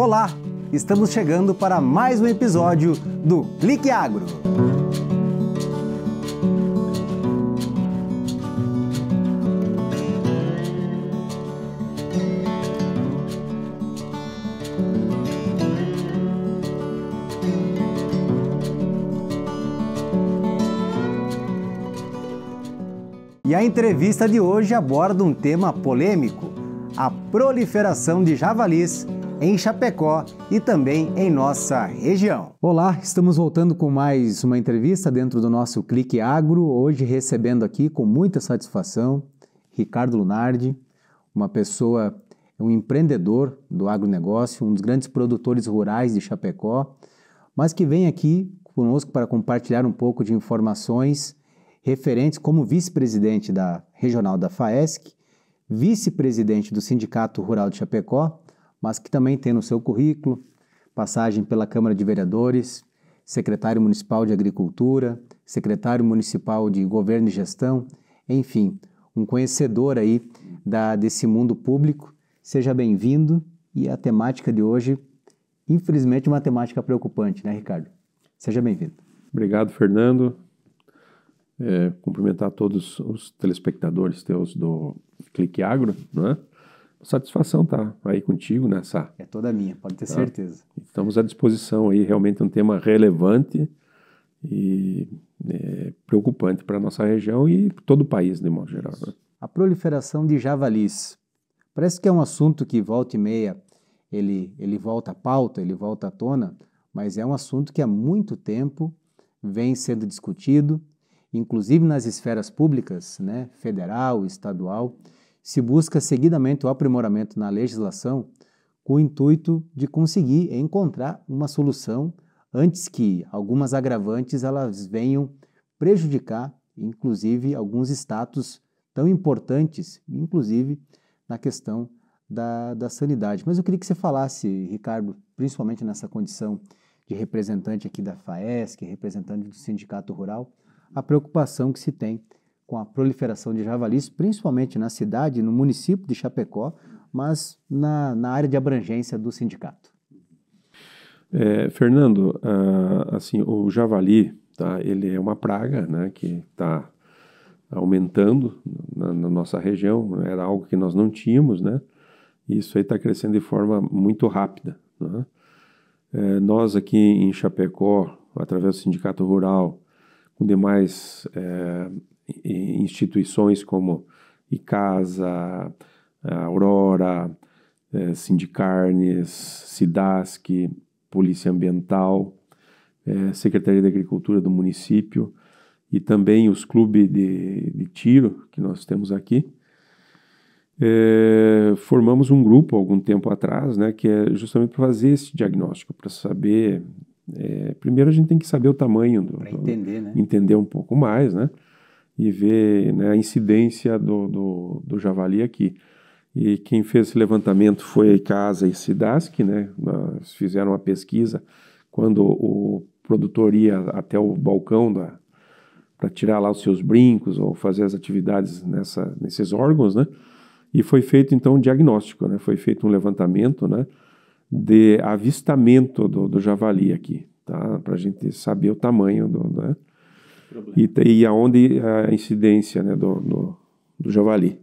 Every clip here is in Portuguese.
Olá, estamos chegando para mais um episódio do Clique Agro. E a entrevista de hoje aborda um tema polêmico: a proliferação de javalis em Chapecó e também em nossa região. Olá, estamos voltando com mais uma entrevista dentro do nosso Clique Agro, hoje recebendo aqui com muita satisfação Ricardo Lunardi, uma pessoa, um empreendedor do agronegócio, um dos grandes produtores rurais de Chapecó, mas que vem aqui conosco para compartilhar um pouco de informações referentes como vice-presidente da regional da FAESC, vice-presidente do Sindicato Rural de Chapecó mas que também tem no seu currículo passagem pela Câmara de Vereadores, secretário municipal de Agricultura, secretário municipal de Governo e Gestão, enfim, um conhecedor aí da, desse mundo público. Seja bem-vindo e a temática de hoje, infelizmente, uma temática preocupante, né, Ricardo? Seja bem-vindo. Obrigado, Fernando. É, cumprimentar todos os telespectadores teus do Clique Agro, não é? satisfação tá aí contigo nessa. É toda minha, pode ter tá? certeza. Estamos à disposição aí, realmente é um tema relevante e é, preocupante para a nossa região e todo o país, de modo geral. Né? A proliferação de javalis. Parece que é um assunto que volta e meia ele, ele volta à pauta, ele volta à tona, mas é um assunto que há muito tempo vem sendo discutido, inclusive nas esferas públicas, né, federal, estadual se busca seguidamente o aprimoramento na legislação com o intuito de conseguir encontrar uma solução antes que algumas agravantes elas venham prejudicar, inclusive, alguns status tão importantes, inclusive na questão da, da sanidade. Mas eu queria que você falasse, Ricardo, principalmente nessa condição de representante aqui da FAESC, representante do Sindicato Rural, a preocupação que se tem com a proliferação de javalis, principalmente na cidade, no município de Chapecó, mas na, na área de abrangência do sindicato. É, Fernando, ah, assim, o javali, tá, ele é uma praga né, que está aumentando na, na, nossa região, era algo que nós não tínhamos, né? E isso aí está crescendo de forma muito rápida. Né? É, nós aqui em Chapecó, através do Sindicato Rural, com demais é, instituições como ICASA, Aurora, é, Sindicarnes, Sidasc, Polícia Ambiental, é, Secretaria da Agricultura do município e também os clubes de, de tiro que nós temos aqui. É, formamos um grupo algum tempo atrás, né, que é justamente para fazer esse diagnóstico, para saber. É, primeiro a gente tem que saber o tamanho do, do entender, né? entender um pouco mais, né? e ver né, a incidência do, do, do, javali aqui. E quem fez esse levantamento foi a ICASA e SIDASC, né? Nós fizeram uma pesquisa quando o produtor ia até o balcão da para tirar lá os seus brincos ou fazer as atividades nessa, nesses órgãos, né? E foi feito então um diagnóstico, né? Foi feito um levantamento, né? De avistamento do, do javali aqui, tá? Para a gente saber o tamanho do, né? e, e aonde a incidência né, do, do, do, javali.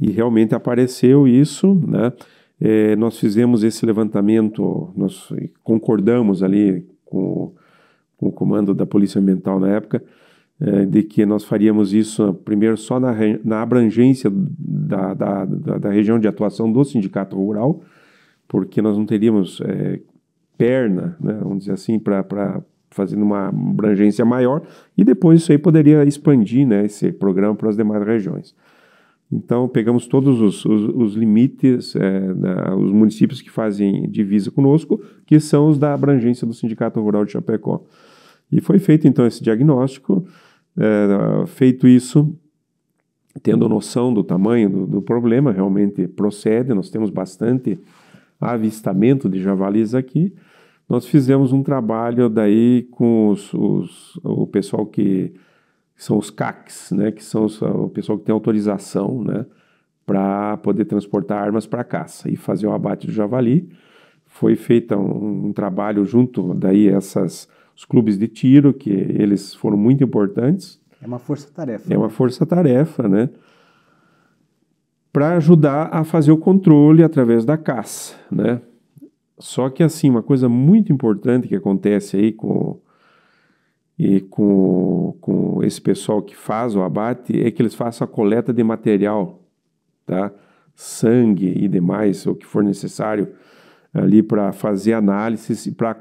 E realmente apareceu isso, né? É, nós fizemos esse levantamento, nós concordamos ali com, com o comando da Polícia Ambiental na época, é, de que nós faríamos isso ah, primeiro só na, na abrangência da, da, da, da, região de atuação do sindicato rural, porque nós não teríamos é, perna, né, vamos dizer assim, para fazendo uma abrangência maior, e depois isso aí poderia expandir né, esse programa para as demais regiões. Então, pegamos todos os, os, os limites, é, da, os municípios que fazem divisa conosco, que são os da abrangência do Sindicato Rural de Chapecó. E foi feito, então, esse diagnóstico. É, feito isso, tendo noção do tamanho do, do, problema, realmente procede. Nós temos bastante avistamento de javalis aqui. Nós fizemos um trabalho daí com os, os, o pessoal que são os CACs, né, que são os, o pessoal que tem autorização né, para poder transportar armas para caça e fazer o abate do javali. Foi feito um, um trabalho junto daí essas os clubes de tiro, que eles foram muito importantes. É uma força-tarefa. É uma força-tarefa, né? Para ajudar a fazer o controle através da caça, né? Só que assim, uma coisa muito importante que acontece aí com e com, com esse pessoal que faz o abate é que eles façam a coleta de material, tá? Sangue e demais, o que for necessário ali para fazer análises e para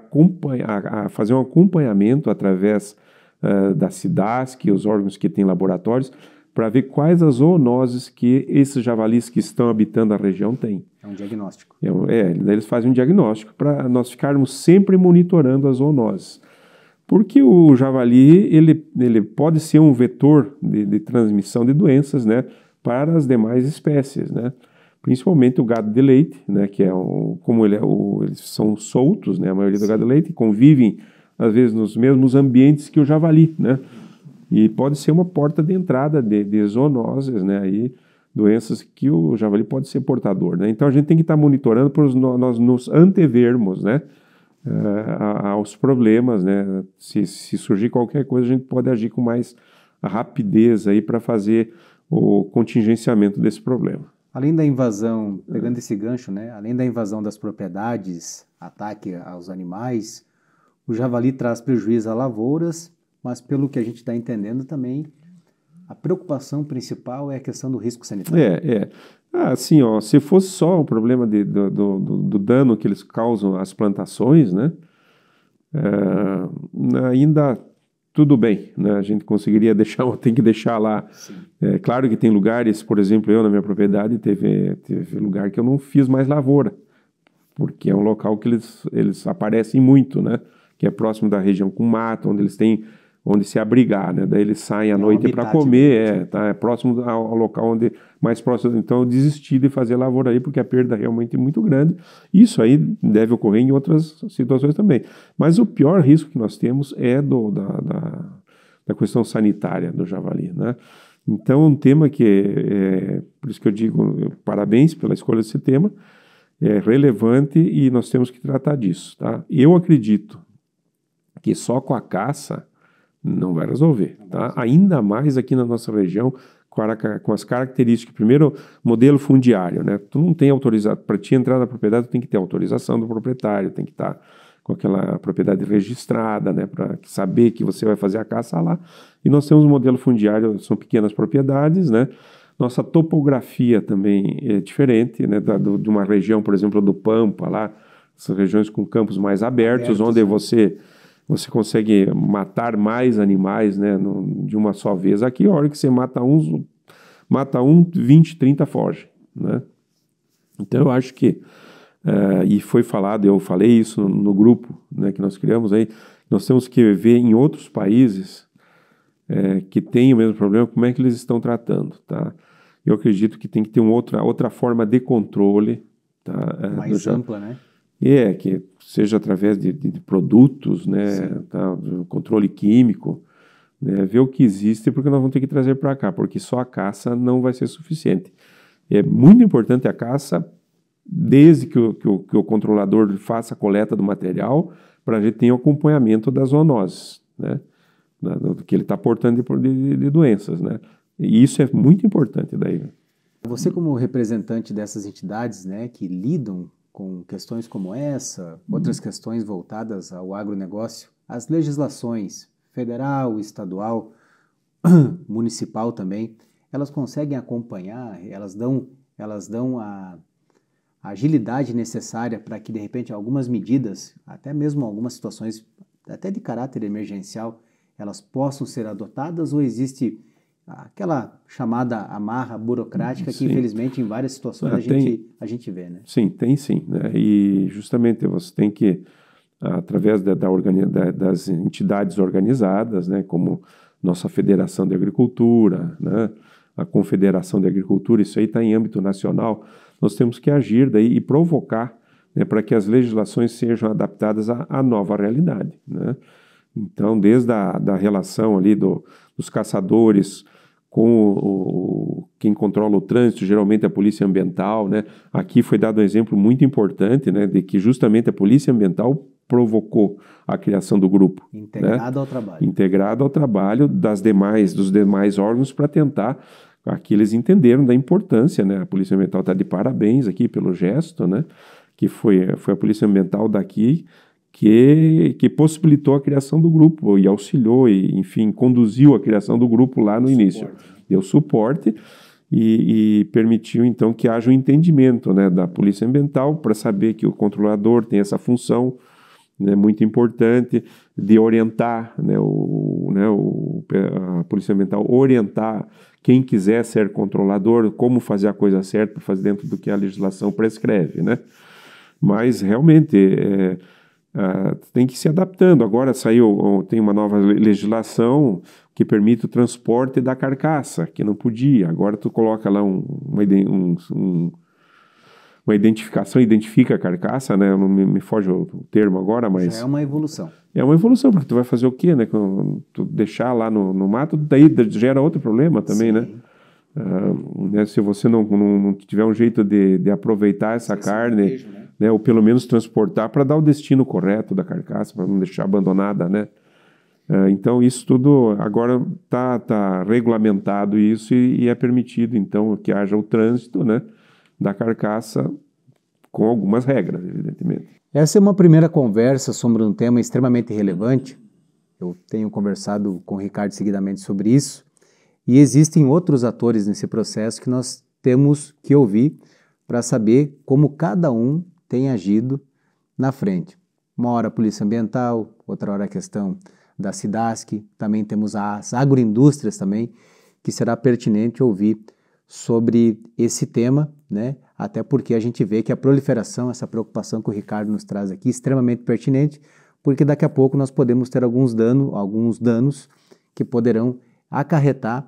fazer um acompanhamento através uh, da CIDASC, os órgãos que têm laboratórios, para ver quais as zoonoses que esses javalis que estão habitando a região têm. É um diagnóstico. É, é eles fazem um diagnóstico para nós ficarmos sempre monitorando as zoonoses. Porque o javali ele, ele pode ser um vetor de, de transmissão de doenças né, para as demais espécies, né? principalmente o gado de leite, né, que é um, como ele é o, eles são soltos, né, a maioria Sim. do gado de leite, convivem às vezes nos mesmos ambientes que o javali, né? e pode ser uma porta de entrada de, de zoonoses, né? Aí, doenças que o javali pode ser portador, né? Então a gente tem que estar tá monitorando para nós nos antevermos, né? Uh, aos problemas, né? Se, se, surgir qualquer coisa, a gente pode agir com mais rapidez aí para fazer o contingenciamento desse problema. Além da invasão, pegando esse gancho, né? Além da invasão das propriedades, ataque aos animais, o javali traz prejuízo a lavouras mas pelo que a gente está entendendo também, a preocupação principal é a questão do risco sanitário. É, é. Ah, assim, ó, se fosse só o problema de, do, do, do, dano que eles causam às plantações, né, é, ainda tudo bem, né, a gente conseguiria deixar, tem que deixar lá. É, claro que tem lugares, por exemplo, eu na minha propriedade teve, teve lugar que eu não fiz mais lavoura, porque é um local que eles, eles aparecem muito, né, que é próximo da região com mato, onde eles têm onde se abrigar, né? Daí eles saem à é noite para comer, né? é, tá? é próximo ao local onde mais próximo. Então eu desisti de fazer lavoura aí porque a perda é realmente é muito grande. Isso aí deve ocorrer em outras situações também. Mas o pior risco que nós temos é do da, da, da questão sanitária do javali, né? Então um tema que é, por isso que eu digo parabéns pela escolha desse tema é relevante e nós temos que tratar disso, tá? Eu acredito que só com a caça não vai resolver, tá? Ainda mais aqui na nossa região, com as características. Primeiro, modelo fundiário, né? Tu não tem autorização para te entrar na propriedade, tu tem que ter autorização do proprietário, tem que estar tá com aquela propriedade registrada, né, para saber que você vai fazer a caça lá. E nós temos um modelo fundiário, são pequenas propriedades, né? Nossa topografia também é diferente, né, da, do, de uma região, por exemplo, do Pampa lá, essas regiões com campos mais abertos, abertos onde você você consegue matar mais animais né, no, de uma só vez. Aqui, a hora que você mata um, mata um 20, 30 foge. Né? Então, eu acho que, uh, e foi falado, eu falei isso no, no grupo né, que nós criamos aí, nós temos que ver em outros países é, que têm o mesmo problema, como é que eles estão tratando. Tá? Eu acredito que tem que ter uma outra, outra forma de controle. Tá? Eh, mais ampla, né? E é que seja através de, de, de produtos, né, tá, controle químico, né, ver o que existe, porque nós vamos ter que trazer para cá, porque só a caça não vai ser suficiente. É muito importante a caça, desde que o, que o, que o controlador faça a coleta do material, para a gente ter o um acompanhamento das zoonoses, né, da, do que ele está portando de, de, doenças, né. E isso é muito importante daí. Você como representante dessas entidades, né, que lidam com questões como essa, uhum. outras questões voltadas ao agronegócio, as legislações federal, estadual, municipal também, elas conseguem acompanhar, elas dão, elas dão a, a agilidade necessária para que, de repente, algumas medidas, até mesmo algumas situações, até de caráter emergencial, elas possam ser adotadas ou existe aquela chamada amarra burocrática que infelizmente em várias situações ah, a, tem, gente, a gente vê, né? Sim, tem sim. Né? E justamente você tem que, através da, da, da, das entidades organizadas, né, como nossa Federação de Agricultura, né, a Confederação de Agricultura, isso aí está em âmbito nacional, nós temos que agir daí e provocar né, para que as legislações sejam adaptadas à, à nova realidade. Né? Então, desde a da relação ali do, dos caçadores com o, quem controla o trânsito, geralmente é a polícia ambiental, né? Aqui foi dado um exemplo muito importante, né, de que justamente a polícia ambiental provocou a criação do grupo né? integrado né? ao trabalho, integrado ao trabalho das demais dos demais órgãos para tentar aqui eles entenderam da importância, né? A polícia ambiental está de parabéns aqui pelo gesto, né? Que foi foi a polícia ambiental daqui que, que possibilitou a criação do grupo e auxiliou e, enfim, conduziu a criação do grupo lá no suporte. início. Deu suporte e, e, permitiu, então, que haja um entendimento né, da polícia ambiental para saber que o controlador tem essa função né, muito importante de orientar, né, o, né, o, a polícia ambiental orientar quem quiser ser controlador, como fazer a coisa certa para fazer dentro do que a legislação prescreve, né? Mas realmente é, Uh, tem que ir se adaptando. Agora saiu, tem uma nova legislação que permite o transporte da carcaça, que não podia. Agora tu coloca lá um, uma, um, uma identificação, identifica a carcaça, né? Não me, me foge o, termo agora, mas... Isso é uma evolução. É uma evolução, porque tu vai fazer o quê, né? Tu deixar lá no, no mato, daí gera outro problema também, né? Sim. né? Uh, né, se você não, não, não, tiver um jeito de, de aproveitar essa Esse carne, né? né? ou pelo menos transportar para dar o destino correto da carcaça, para não deixar abandonada, né? Ah, então isso tudo agora está tá regulamentado isso e, e, é permitido então que haja o trânsito, né, da carcaça com algumas regras, evidentemente. Essa é uma primeira conversa sobre um tema extremamente relevante. Eu tenho conversado com o Ricardo seguidamente sobre isso e existem outros atores nesse processo que nós temos que ouvir para saber como cada um tem agido na frente. Uma hora a Polícia Ambiental, outra hora a questão da SIDASC, também temos as agroindústrias também, que será pertinente ouvir sobre esse tema, né? Até porque a gente vê que a proliferação, essa preocupação que o Ricardo nos traz aqui, é extremamente pertinente, porque daqui a pouco nós podemos ter alguns danos, alguns danos que poderão acarretar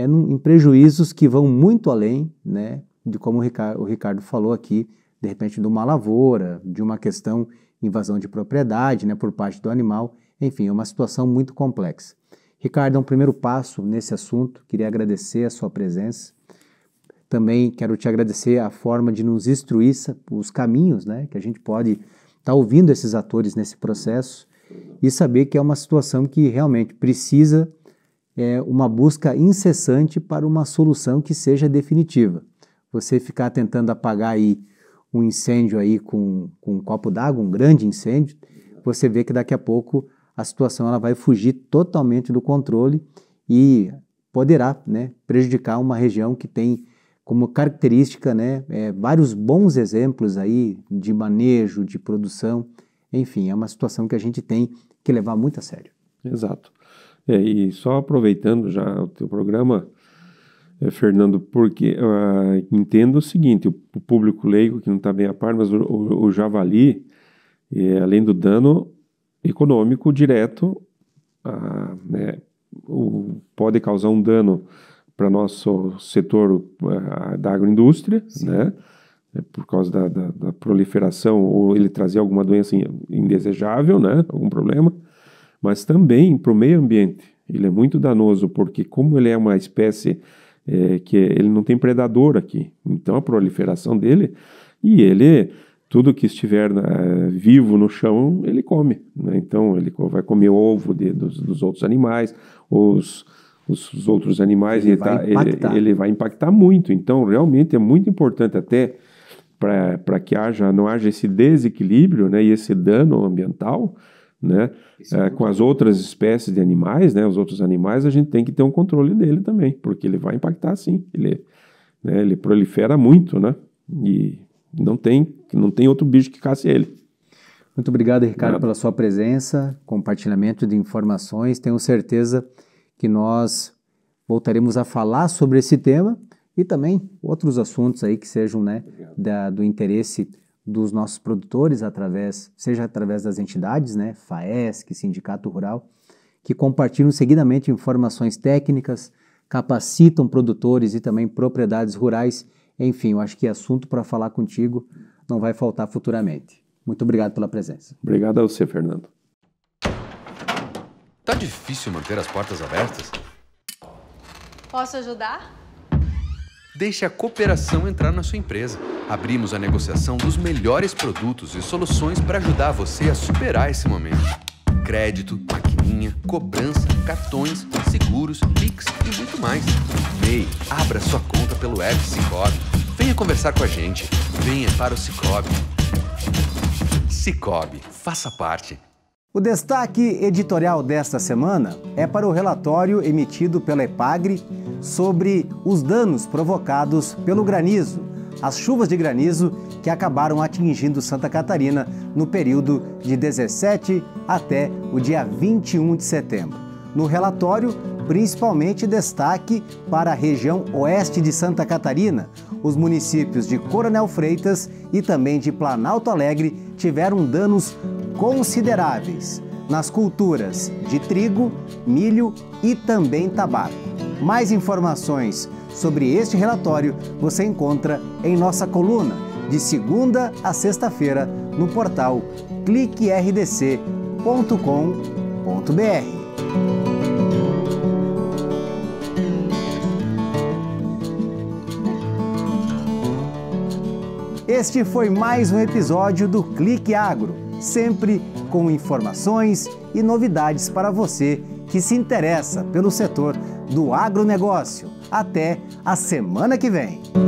é num, em prejuízos que vão muito além, né, de como o Ricardo, o Ricardo falou aqui, de repente de uma lavoura, de uma questão invasão de propriedade, né, por parte do animal, enfim, é uma situação muito complexa. Ricardo, é um primeiro passo nesse assunto, queria agradecer a sua presença. Também quero te agradecer a forma de nos instruir os caminhos, né, que a gente pode estar tá ouvindo esses atores nesse processo e saber que é uma situação que realmente precisa é, uma busca incessante para uma solução que seja definitiva. Você ficar tentando apagar aí um incêndio aí com, com um copo d'água, um grande incêndio, você vê que daqui a pouco a situação ela vai fugir totalmente do controle e poderá né, prejudicar uma região que tem como característica né, é, vários bons exemplos aí de manejo, de produção. Enfim, é uma situação que a gente tem que levar muito a sério. Exato. É, e só aproveitando já o teu programa, é, Fernando, porque uh, entendo o seguinte: o público leigo que não está bem a par, mas o, o, o javali, é, além do dano econômico direto, a, ah, né, o, pode causar um dano para nosso setor a, ah, da agroindústria, Sim. né? É, por causa da, da, da, proliferação, ou ele trazer alguma doença indesejável, né? Algum problema mas também para o meio ambiente. Ele é muito danoso porque, como ele é uma espécie é, que ele não tem predador aqui, então a proliferação dele e ele tudo que estiver na, é, vivo no chão ele come. Né? Então ele vai comer ovo de, dos, dos, outros animais, os, os outros animais ele, ele, tá, vai ele, ele, vai impactar muito. Então realmente é muito importante até para que haja não haja esse desequilíbrio né, e esse dano ambiental né? É, é, com as outras espécies de animais, né? Os outros animais a gente tem que ter um controle dele também, porque ele vai impactar sim. Ele, né? ele prolifera muito, né? E não tem, não tem outro bicho que casse ele. Muito obrigado, Ricardo, Nada. pela sua presença, compartilhamento de informações. Tenho certeza que nós voltaremos a falar sobre esse tema e também outros assuntos aí que sejam né, da, do interesse dos nossos produtores através, seja através das entidades, né, FAESC, Sindicato Rural, que compartilham seguidamente informações técnicas, capacitam produtores e também propriedades rurais. Enfim, eu acho que assunto para falar contigo não vai faltar futuramente. Muito obrigado pela presença. Obrigado a você, Fernando. Tá difícil manter as portas abertas? Posso ajudar? Deixe a cooperação entrar na sua empresa. Abrimos a negociação dos melhores produtos e soluções para ajudar você a superar esse momento. Crédito, maquininha, cobrança, cartões, seguros, Pix e muito mais. MEI, abra sua conta pelo app Cicobi. Venha conversar com a gente. Venha para o Cicobi. Cicobi, faça parte. O destaque editorial desta semana é para o relatório emitido pela EPAGRE sobre os danos provocados pelo granizo, as chuvas de granizo que acabaram atingindo Santa Catarina no período de 17 até o dia 21 de setembro. No relatório, principalmente destaque para a região oeste de Santa Catarina. Os municípios de Coronel Freitas e também de Planalto Alegre tiveram danos consideráveis nas culturas de trigo, milho e também tabaco. Mais informações sobre este relatório você encontra em nossa coluna, de segunda a sexta-feira, no portal cliquerdc.com.br. Este foi mais um episódio do Clique Agro, sempre com informações e novidades para você que se interessa pelo setor do agronegócio. Até a semana que vem!